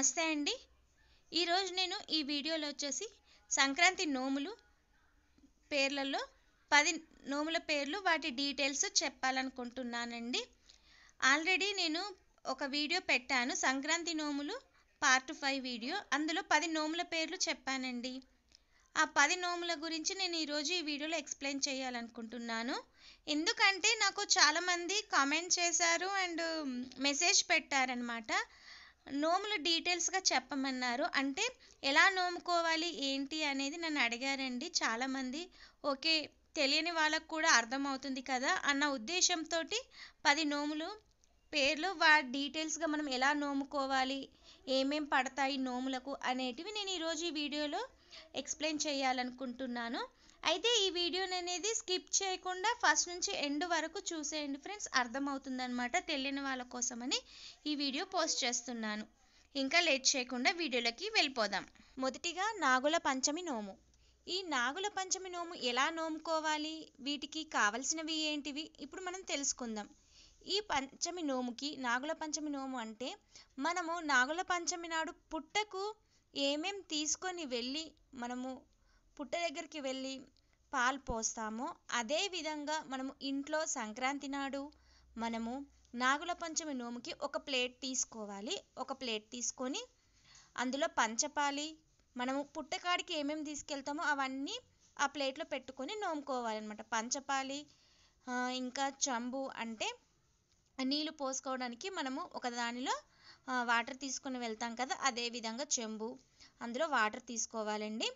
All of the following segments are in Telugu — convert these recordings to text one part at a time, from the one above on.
నమస్తే అండి ఈరోజు నేను ఈ వీడియోలో వచ్చేసి సంక్రాంతి నోములు పేర్లలో పది నోముల పేర్లు వాటి డీటెయిల్స్ చెప్పాలనుకుంటున్నానండి ఆల్రెడీ నేను ఒక వీడియో పెట్టాను సంక్రాంతి నోములు పార్ట్ ఫైవ్ వీడియో అందులో పది నోముల పేర్లు చెప్పానండి ఆ పది నోముల గురించి నేను ఈరోజు ఈ వీడియోలో ఎక్స్ప్లెయిన్ చేయాలనుకుంటున్నాను ఎందుకంటే నాకు చాలామంది కామెంట్ చేశారు అండ్ మెసేజ్ పెట్టారనమాట నోములు డీటెయిల్స్గా చెప్పమన్నారు అంటే ఎలా నోముకోవాలి ఏంటి అనేది నన్ను అడిగారండి చాలామంది ఓకే తెలియని వాళ్ళకు కూడా అర్థమవుతుంది కదా అన్న ఉద్దేశంతో పది నోములు పేర్లు వాటి డీటెయిల్స్గా మనం ఎలా నోముకోవాలి ఏమేం పడతాయి నోములకు అనేటివి నేను ఈరోజు ఈ వీడియోలో ఎక్స్ప్లెయిన్ చేయాలనుకుంటున్నాను అయితే ఈ వీడియోని అనేది స్కిప్ చేయకుండా ఫస్ట్ నుంచి ఎండ్ వరకు చూసేయండి ఫ్రెండ్స్ అర్థమవుతుందనమాట తెలియని వాళ్ళ కోసమని ఈ వీడియో పోస్ట్ చేస్తున్నాను ఇంకా లేట్ చేయకుండా వీడియోలోకి వెళ్ళిపోదాం మొదటిగా నాగుల పంచమి నోము ఈ నాగుల పంచమి నోము ఎలా నోముకోవాలి వీటికి కావలసినవి ఏంటివి ఇప్పుడు మనం తెలుసుకుందాం ఈ పంచమి నోముకి నాగుల పంచమి నోము అంటే మనము నాగుల పంచమి నాడు పుట్టకు ఏమేం తీసుకొని వెళ్ళి మనము పుట్ట దగ్గరికి వెళ్ళి పాలు పోస్తామో అదే విధంగా మనము ఇంట్లో సంక్రాంతి నాడు మనము నాగుల పంచమి నోముకి ఒక ప్లేట్ తీసుకోవాలి ఒక ప్లేట్ తీసుకొని అందులో పంచపాలి మనము పుట్టకాడికి ఏమేమి తీసుకెళ్తామో అవన్నీ ఆ ప్లేట్లో పెట్టుకొని నోముకోవాలన్నమాట పంచపాలి ఇంకా చంబు అంటే నీళ్ళు పోసుకోవడానికి మనము ఒక దానిలో వాటర్ తీసుకుని వెళ్తాం కదా అదే విధంగా చెంబు అందులో వాటర్ తీసుకోవాలండి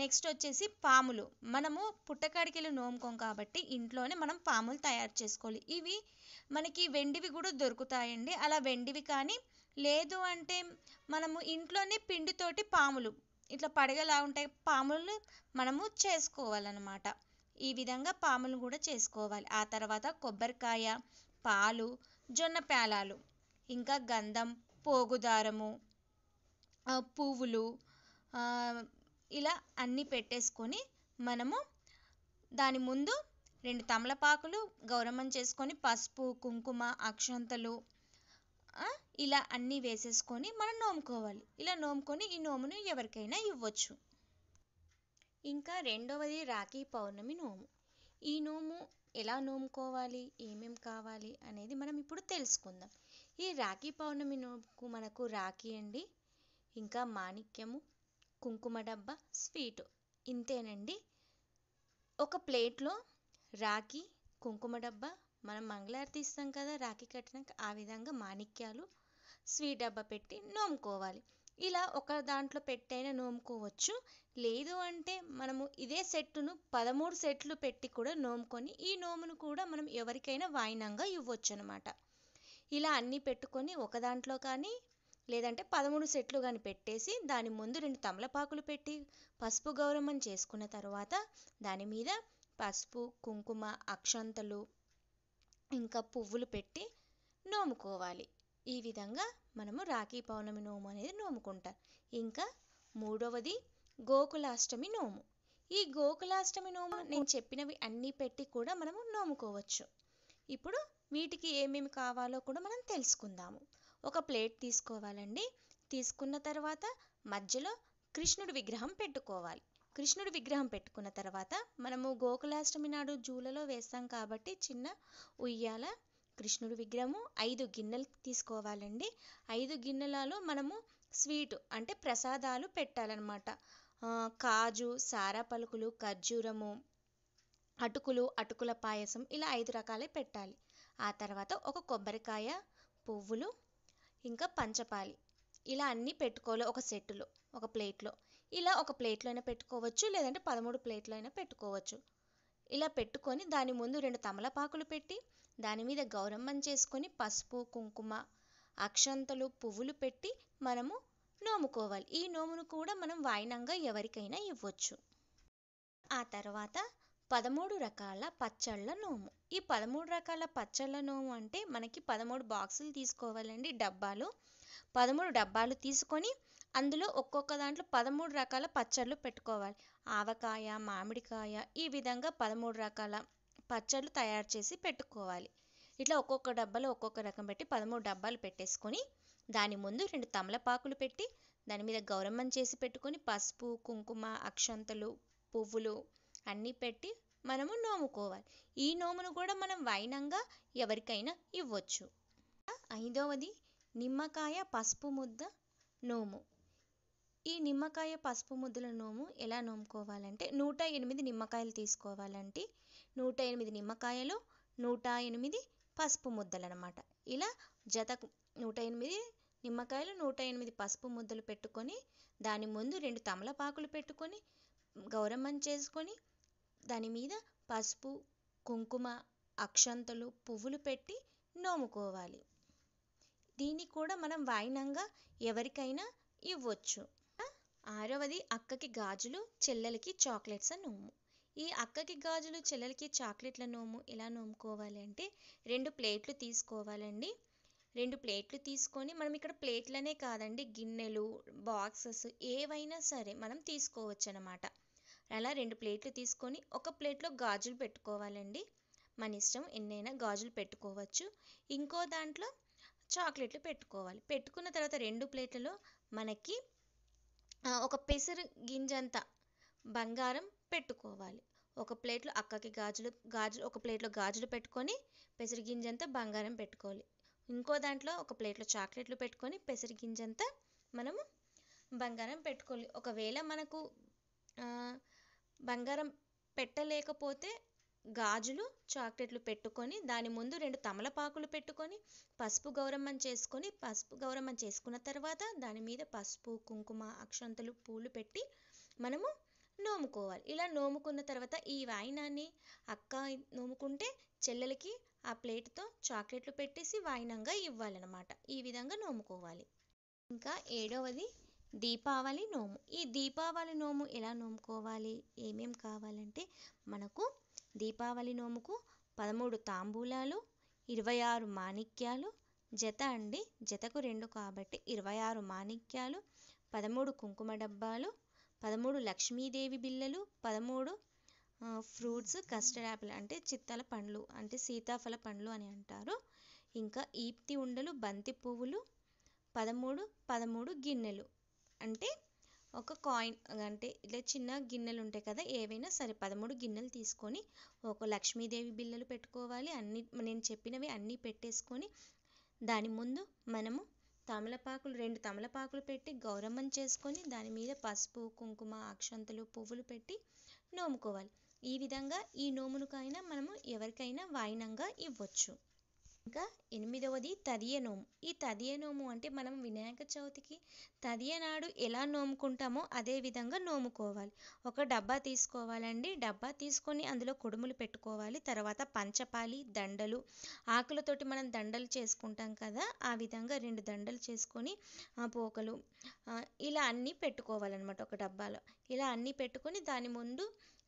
నెక్స్ట్ వచ్చేసి పాములు మనము పుట్టకాడికెళ్ళి నోముకోం కాబట్టి ఇంట్లోనే మనం పాములు తయారు చేసుకోవాలి ఇవి మనకి వెండివి కూడా దొరుకుతాయండి అలా వెండివి కానీ లేదు అంటే మనము ఇంట్లోనే పిండితోటి పాములు ఇట్లా పడగలా ఉంటాయి పాములు మనము చేసుకోవాలన్నమాట ఈ విధంగా పాములు కూడా చేసుకోవాలి ఆ తర్వాత కొబ్బరికాయ పాలు జొన్న పేలాలు ఇంకా గంధం పోగు దారము పువ్వులు ఇలా అన్నీ పెట్టేసుకొని మనము దాని ముందు రెండు తమలపాకులు గౌరవం చేసుకొని పసుపు కుంకుమ అక్షంతలు ఇలా అన్నీ వేసేసుకొని మనం నోముకోవాలి ఇలా నోముకొని ఈ నోమును ఎవరికైనా ఇవ్వచ్చు ఇంకా రెండవది రాఖీ పౌర్ణమి నోము ఈ నోము ఎలా నోముకోవాలి ఏమేం కావాలి అనేది మనం ఇప్పుడు తెలుసుకుందాం ఈ రాఖీ పౌర్ణమి నోపుకు మనకు రాఖీ అండి ఇంకా మాణిక్యము కుంకుమ డబ్బా స్వీటు ఇంతేనండి ఒక ప్లేట్లో రాఖీ కుంకుమ డబ్బా మనం మంగళారతి ఇస్తాం కదా రాఖీ కట్టినాక ఆ విధంగా మాణిక్యాలు స్వీట్ డబ్బా పెట్టి నోముకోవాలి ఇలా ఒక దాంట్లో పెట్టైనా నోముకోవచ్చు లేదు అంటే మనము ఇదే సెట్టును పదమూడు సెట్లు పెట్టి కూడా నోముకొని ఈ నోమును కూడా మనం ఎవరికైనా వాయినంగా ఇవ్వచ్చు అనమాట ఇలా అన్నీ పెట్టుకొని ఒక దాంట్లో కానీ లేదంటే పదమూడు సెట్లు కానీ పెట్టేసి దాని ముందు రెండు తమలపాకులు పెట్టి పసుపు గౌరవం చేసుకున్న తర్వాత దాని మీద పసుపు కుంకుమ అక్షంతలు ఇంకా పువ్వులు పెట్టి నోముకోవాలి ఈ విధంగా మనము రాఖీ పౌర్ణమి నోము అనేది నోముకుంటాం ఇంకా మూడవది గోకులాష్టమి నోము ఈ గోకులాష్టమి నోము నేను చెప్పినవి అన్నీ పెట్టి కూడా మనము నోముకోవచ్చు ఇప్పుడు వీటికి ఏమేమి కావాలో కూడా మనం తెలుసుకుందాము ఒక ప్లేట్ తీసుకోవాలండి తీసుకున్న తర్వాత మధ్యలో కృష్ణుడి విగ్రహం పెట్టుకోవాలి కృష్ణుడి విగ్రహం పెట్టుకున్న తర్వాత మనము గోకులాష్టమి నాడు జూలలో వేస్తాం కాబట్టి చిన్న ఉయ్యాల కృష్ణుడి విగ్రహము ఐదు గిన్నెలు తీసుకోవాలండి ఐదు గిన్నెలలో మనము స్వీట్ అంటే ప్రసాదాలు పెట్టాలన్నమాట కాజు సారా పలుకులు ఖర్జూరము అటుకులు అటుకుల పాయసం ఇలా ఐదు రకాలే పెట్టాలి ఆ తర్వాత ఒక కొబ్బరికాయ పువ్వులు ఇంకా పంచపాలి ఇలా అన్నీ పెట్టుకోవాలి ఒక సెట్టులో ఒక ప్లేట్లో ఇలా ఒక ప్లేట్లో అయినా పెట్టుకోవచ్చు లేదంటే పదమూడు ప్లేట్లో అయినా పెట్టుకోవచ్చు ఇలా పెట్టుకొని దాని ముందు రెండు తమలపాకులు పెట్టి దాని మీద గౌరమ్మం చేసుకొని పసుపు కుంకుమ అక్షంతలు పువ్వులు పెట్టి మనము నోముకోవాలి ఈ నోమును కూడా మనం వాయినంగా ఎవరికైనా ఇవ్వచ్చు ఆ తర్వాత పదమూడు రకాల పచ్చళ్ళ నోము ఈ పదమూడు రకాల పచ్చళ్ళ నోము అంటే మనకి పదమూడు బాక్సులు తీసుకోవాలండి డబ్బాలు పదమూడు డబ్బాలు తీసుకొని అందులో ఒక్కొక్క దాంట్లో పదమూడు రకాల పచ్చళ్ళు పెట్టుకోవాలి ఆవకాయ మామిడికాయ ఈ విధంగా పదమూడు రకాల పచ్చళ్ళు తయారు చేసి పెట్టుకోవాలి ఇట్లా ఒక్కొక్క డబ్బాలో ఒక్కొక్క రకం పెట్టి పదమూడు డబ్బాలు పెట్టేసుకొని దాని ముందు రెండు తమలపాకులు పెట్టి దాని మీద గౌరమ్మం చేసి పెట్టుకొని పసుపు కుంకుమ అక్షంతలు పువ్వులు అన్నీ పెట్టి మనము నోముకోవాలి ఈ నోమును కూడా మనం వైనంగా ఎవరికైనా ఇవ్వచ్చు ఐదవది నిమ్మకాయ పసుపు ముద్ద నోము ఈ నిమ్మకాయ పసుపు ముద్దల నోము ఎలా నోముకోవాలంటే నూట ఎనిమిది నిమ్మకాయలు తీసుకోవాలంటే నూట ఎనిమిది నిమ్మకాయలు నూట ఎనిమిది పసుపు ముద్దలు అనమాట ఇలా జత నూట ఎనిమిది నిమ్మకాయలు నూట ఎనిమిది పసుపు ముద్దలు పెట్టుకొని దాని ముందు రెండు తమలపాకులు పెట్టుకొని గౌరమ్మం చేసుకొని దాని మీద పసుపు కుంకుమ అక్షంతలు పువ్వులు పెట్టి నోముకోవాలి దీన్ని కూడా మనం వాయినంగా ఎవరికైనా ఇవ్వచ్చు ఆరవది అక్కకి గాజులు చెల్లెలకి చాక్లెట్స్ నోము ఈ అక్కకి గాజులు చెల్లెలకి చాక్లెట్ల నోము ఎలా నోముకోవాలి అంటే రెండు ప్లేట్లు తీసుకోవాలండి రెండు ప్లేట్లు తీసుకొని మనం ఇక్కడ ప్లేట్లనే కాదండి గిన్నెలు బాక్సెస్ ఏవైనా సరే మనం తీసుకోవచ్చు అనమాట అలా రెండు ప్లేట్లు తీసుకొని ఒక ప్లేట్లో గాజులు పెట్టుకోవాలండి మన ఇష్టం ఎన్నైనా గాజులు పెట్టుకోవచ్చు ఇంకో దాంట్లో చాక్లెట్లు పెట్టుకోవాలి పెట్టుకున్న తర్వాత రెండు ప్లేట్లలో మనకి ఒక పెసరు గింజంత బంగారం పెట్టుకోవాలి ఒక ప్లేట్లో అక్కకి గాజులు గాజులు ఒక ప్లేట్లో గాజులు పెట్టుకొని పెసరు గింజంతా బంగారం పెట్టుకోవాలి ఇంకో దాంట్లో ఒక ప్లేట్లో చాక్లెట్లు పెట్టుకొని పెసరు గింజంతా మనము బంగారం పెట్టుకోవాలి ఒకవేళ మనకు బంగారం పెట్టలేకపోతే గాజులు చాక్లెట్లు పెట్టుకొని దాని ముందు రెండు తమలపాకులు పెట్టుకొని పసుపు గౌరమ్మం చేసుకొని పసుపు గౌరమ్మం చేసుకున్న తర్వాత దాని మీద పసుపు కుంకుమ అక్షంతలు పూలు పెట్టి మనము నోముకోవాలి ఇలా నోముకున్న తర్వాత ఈ వాయినాన్ని అక్క నోముకుంటే చెల్లెలకి ఆ ప్లేట్తో చాక్లెట్లు పెట్టేసి వాయినంగా ఇవ్వాలన్నమాట ఈ విధంగా నోముకోవాలి ఇంకా ఏడవది దీపావళి నోము ఈ దీపావళి నోము ఎలా నోముకోవాలి ఏమేం కావాలంటే మనకు దీపావళి నోముకు పదమూడు తాంబూలాలు ఇరవై ఆరు మాణిక్యాలు జత అండి జతకు రెండు కాబట్టి ఇరవై ఆరు మాణిక్యాలు పదమూడు కుంకుమ డబ్బాలు పదమూడు లక్ష్మీదేవి బిళ్ళలు పదమూడు ఫ్రూట్స్ కస్టర్డ్ యాపిల్ అంటే చిత్తల పండ్లు అంటే సీతాఫల పండ్లు అని అంటారు ఇంకా ఈప్తి ఉండలు బంతి పువ్వులు పదమూడు పదమూడు గిన్నెలు అంటే ఒక కాయిన్ అంటే ఇట్లా చిన్న గిన్నెలు ఉంటాయి కదా ఏవైనా సరే పదమూడు గిన్నెలు తీసుకొని ఒక లక్ష్మీదేవి బిల్లలు పెట్టుకోవాలి అన్ని నేను చెప్పినవి అన్నీ పెట్టేసుకొని దాని ముందు మనము తమలపాకులు రెండు తమలపాకులు పెట్టి గౌరమ్మను చేసుకొని దాని మీద పసుపు కుంకుమ అక్షంతలు పువ్వులు పెట్టి నోముకోవాలి ఈ విధంగా ఈ నోములకైనా మనము ఎవరికైనా వాయినంగా ఇవ్వచ్చు ఇంకా ఎనిమిదవది తదియ నోము ఈ తదియ నోము అంటే మనం వినాయక చవితికి తదియ నాడు ఎలా నోముకుంటామో అదే విధంగా నోముకోవాలి ఒక డబ్బా తీసుకోవాలండి డబ్బా తీసుకొని అందులో కుడుములు పెట్టుకోవాలి తర్వాత పంచపాలి దండలు ఆకులతోటి మనం దండలు చేసుకుంటాం కదా ఆ విధంగా రెండు దండలు చేసుకొని పోకలు ఇలా అన్నీ పెట్టుకోవాలన్నమాట ఒక డబ్బాలో ఇలా అన్నీ పెట్టుకొని దాని ముందు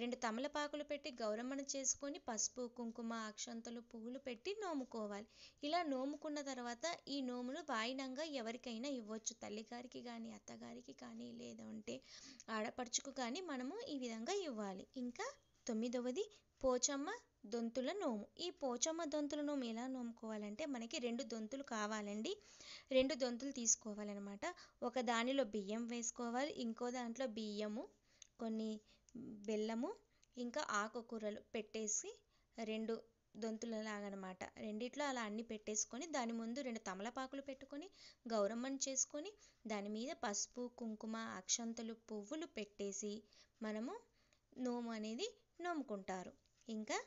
రెండు తమలపాకులు పెట్టి గౌరమ్మను చేసుకొని పసుపు కుంకుమ అక్షంతలు పువ్వులు పెట్టి నోముకోవాలి ఇలా నోముకున్న తర్వాత ఈ నోములు వాయినంగా ఎవరికైనా ఇవ్వచ్చు తల్లిగారికి కానీ అత్తగారికి కానీ లేదంటే ఆడపడుచుకు కానీ మనము ఈ విధంగా ఇవ్వాలి ఇంకా తొమ్మిదవది పోచమ్మ దొంతుల నోము ఈ పోచమ్మ దొంతుల నోము ఎలా నోముకోవాలంటే మనకి రెండు దొంతులు కావాలండి రెండు దొంతులు తీసుకోవాలన్నమాట ఒక దానిలో బియ్యం వేసుకోవాలి ఇంకో దాంట్లో బియ్యము కొన్ని బెల్లము ఇంకా ఆకుకూరలు పెట్టేసి రెండు దొంతుల లాగనమాట రెండిట్లో అలా అన్ని పెట్టేసుకొని దాని ముందు రెండు తమలపాకులు పెట్టుకొని గౌరమ్మను చేసుకొని దాని మీద పసుపు కుంకుమ అక్షంతలు పువ్వులు పెట్టేసి మనము నోము అనేది నోముకుంటారు ఇంకా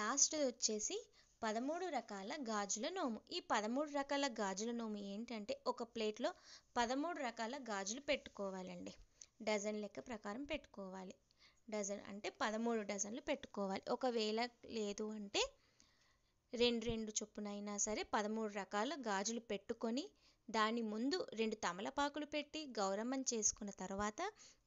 లాస్ట్ వచ్చేసి పదమూడు రకాల గాజుల నోము ఈ పదమూడు రకాల గాజుల నోము ఏంటంటే ఒక ప్లేట్లో పదమూడు రకాల గాజులు పెట్టుకోవాలండి డజన్ లెక్క ప్రకారం పెట్టుకోవాలి డజన్ అంటే పదమూడు డజన్లు పెట్టుకోవాలి ఒకవేళ లేదు అంటే రెండు రెండు చొప్పునైనా సరే పదమూడు రకాల గాజులు పెట్టుకొని దాని ముందు రెండు తమలపాకులు పెట్టి గౌరమ్మం చేసుకున్న తర్వాత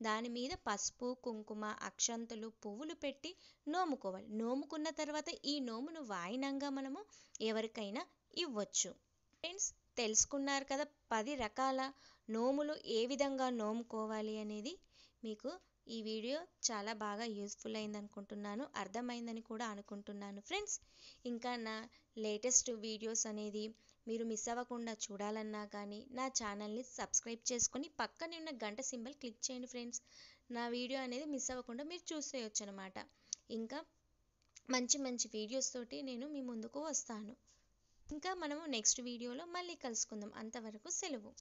దాని మీద పసుపు కుంకుమ అక్షంతలు పువ్వులు పెట్టి నోముకోవాలి నోముకున్న తర్వాత ఈ నోమును వాయినంగా మనము ఎవరికైనా ఇవ్వచ్చు ఫ్రెండ్స్ తెలుసుకున్నారు కదా పది రకాల నోములు ఏ విధంగా నోముకోవాలి అనేది మీకు ఈ వీడియో చాలా బాగా యూస్ఫుల్ అయింది అనుకుంటున్నాను అర్థమైందని కూడా అనుకుంటున్నాను ఫ్రెండ్స్ ఇంకా నా లేటెస్ట్ వీడియోస్ అనేది మీరు మిస్ అవ్వకుండా చూడాలన్నా కానీ నా ఛానల్ని సబ్స్క్రైబ్ చేసుకొని పక్కనే ఉన్న గంట సింబల్ క్లిక్ చేయండి ఫ్రెండ్స్ నా వీడియో అనేది మిస్ అవ్వకుండా మీరు చూసేయచ్చు అనమాట ఇంకా మంచి మంచి వీడియోస్ తోటి నేను మీ ముందుకు వస్తాను ఇంకా మనము నెక్స్ట్ వీడియోలో మళ్ళీ కలుసుకుందాం అంతవరకు సెలవు